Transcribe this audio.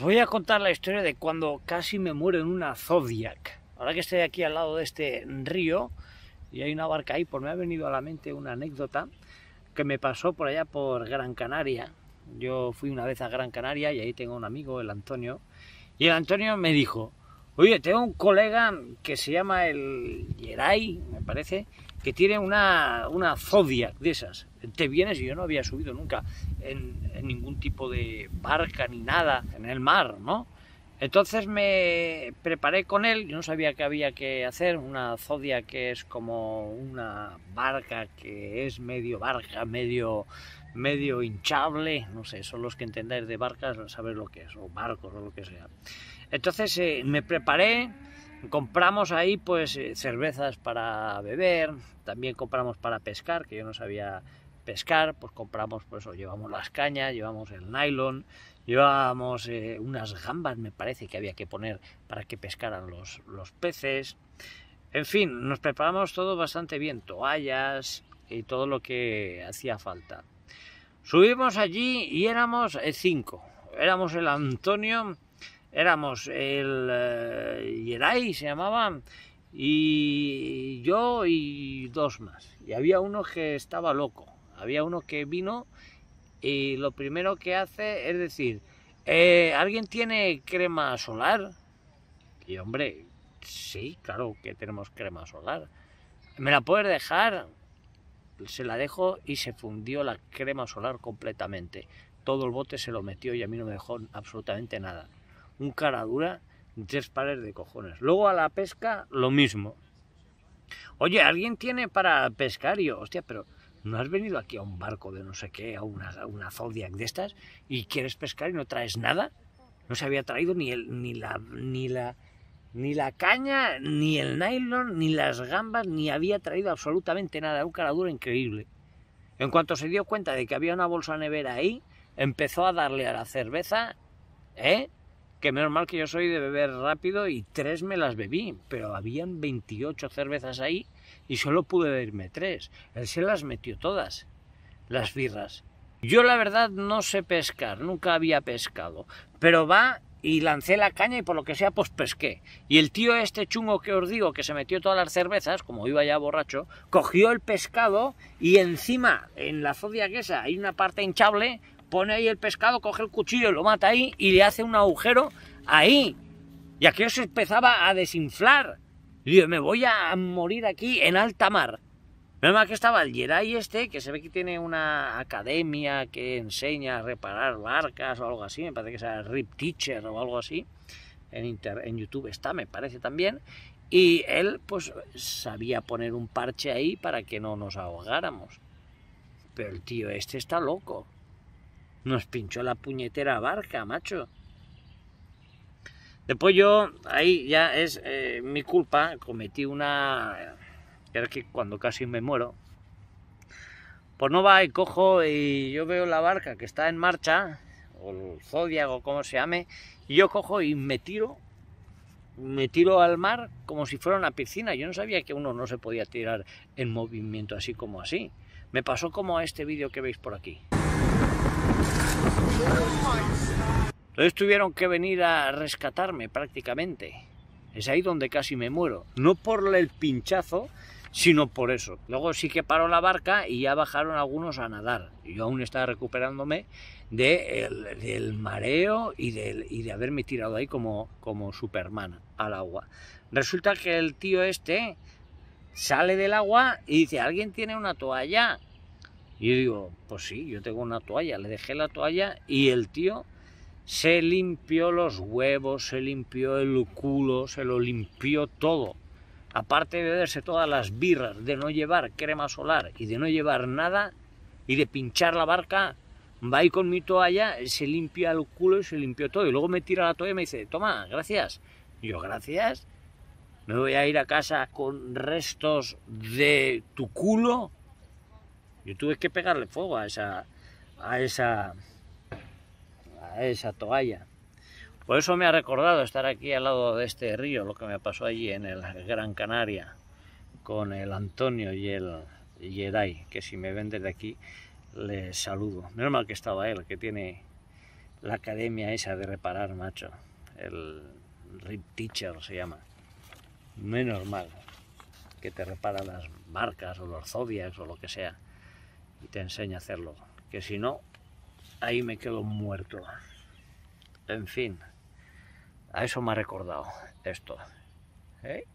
voy a contar la historia de cuando casi me muero en una Zodiac. Ahora que estoy aquí al lado de este río y hay una barca ahí, pues me ha venido a la mente una anécdota que me pasó por allá por Gran Canaria. Yo fui una vez a Gran Canaria y ahí tengo un amigo, el Antonio, y el Antonio me dijo, oye, tengo un colega que se llama el Yeray, me parece, que tiene una, una Zodiac de esas. Te vienes y yo no había subido nunca en, ningún tipo de barca ni nada en el mar, ¿no? Entonces me preparé con él, yo no sabía qué había que hacer, una zodia que es como una barca que es medio barca, medio, medio hinchable, no sé, son los que entendáis de barcas, sabéis lo que es, o barcos o lo que sea. Entonces eh, me preparé, Compramos ahí pues eh, cervezas para beber, también compramos para pescar, que yo no sabía pescar, pues compramos, pues o llevamos las cañas, llevamos el nylon, llevábamos eh, unas gambas, me parece que había que poner para que pescaran los, los peces. En fin, nos preparamos todo bastante bien, toallas y todo lo que hacía falta. Subimos allí y éramos eh, cinco. Éramos el Antonio, éramos el eh, Yeray, se llamaban, y yo y dos más. Y había uno que estaba loco, había uno que vino y lo primero que hace es decir, eh, ¿alguien tiene crema solar? Y hombre, sí, claro que tenemos crema solar. ¿Me la puedes dejar? Se la dejo y se fundió la crema solar completamente. Todo el bote se lo metió y a mí no me dejó absolutamente nada un cara tres pares de cojones. Luego a la pesca, lo mismo. Oye, ¿alguien tiene para pescar? Y yo, hostia, pero ¿no has venido aquí a un barco de no sé qué, a una, una Zodiac de estas, y quieres pescar y no traes nada? No se había traído ni, el, ni, la, ni, la, ni la caña, ni el nylon, ni las gambas, ni había traído absolutamente nada. Un caradura increíble. En cuanto se dio cuenta de que había una bolsa nevera ahí, empezó a darle a la cerveza, ¿eh? que menos mal que yo soy de beber rápido y tres me las bebí, pero habían 28 cervezas ahí y solo pude beberme tres. Él se las metió todas, las birras. Yo la verdad no sé pescar, nunca había pescado, pero va y lancé la caña y por lo que sea pues pesqué. Y el tío este chungo que os digo, que se metió todas las cervezas, como iba ya borracho, cogió el pescado y encima, en la zodia hay una parte hinchable, pone ahí el pescado, coge el cuchillo, lo mata ahí y le hace un agujero ahí. Y aquello se empezaba a desinflar. Y yo, me voy a morir aquí en alta mar. Menos mal que estaba el Jedi este, que se ve que tiene una academia que enseña a reparar barcas o algo así, me parece que sea Rip Teacher o algo así, en, en YouTube está, me parece también, y él pues sabía poner un parche ahí para que no nos ahogáramos. Pero el tío este está loco nos pinchó la puñetera barca, macho. Después yo, ahí ya es eh, mi culpa, cometí una... Era que cuando casi me muero. Pues no va y cojo y yo veo la barca que está en marcha, o el Zodiaco, como se llame, y yo cojo y me tiro, me tiro al mar como si fuera una piscina. Yo no sabía que uno no se podía tirar en movimiento así como así. Me pasó como a este vídeo que veis por aquí. Entonces tuvieron que venir a rescatarme prácticamente. Es ahí donde casi me muero. No por el pinchazo, sino por eso. Luego sí que paró la barca y ya bajaron algunos a nadar. Yo aún estaba recuperándome de el, del mareo y, de haberme tirado ahí como, como Superman al agua. Resulta que el tío este sale del agua y dice, ¿alguien tiene una toalla? Y yo digo, pues sí, yo tengo una toalla, le dejé la toalla y el tío se limpió los huevos, se limpió el culo, se lo limpió todo. Aparte de beberse todas las birras, de no llevar crema solar y de no llevar nada y de pinchar la barca, va ahí con mi toalla, se limpia el culo y se limpió todo. Y luego me tira la toalla y me dice, toma, gracias. yo, gracias. Me voy a ir a casa con restos de tu culo yo tuve que pegarle fuego a esa, a esa, a esa toalla. Por eso me ha recordado estar aquí al lado de este río, lo que me pasó allí en el Gran Canaria con el Antonio y el Jedi, que si me ven desde aquí les saludo. Menos mal que estaba él, que tiene la academia esa de reparar, macho. El Rip Teacher se llama. Menos mal que te repara las marcas o los Zodiacs o lo que sea y te enseña a hacerlo. Que si no, ahí me quedo muerto. En fin, a eso me ha recordado esto. ¿Eh?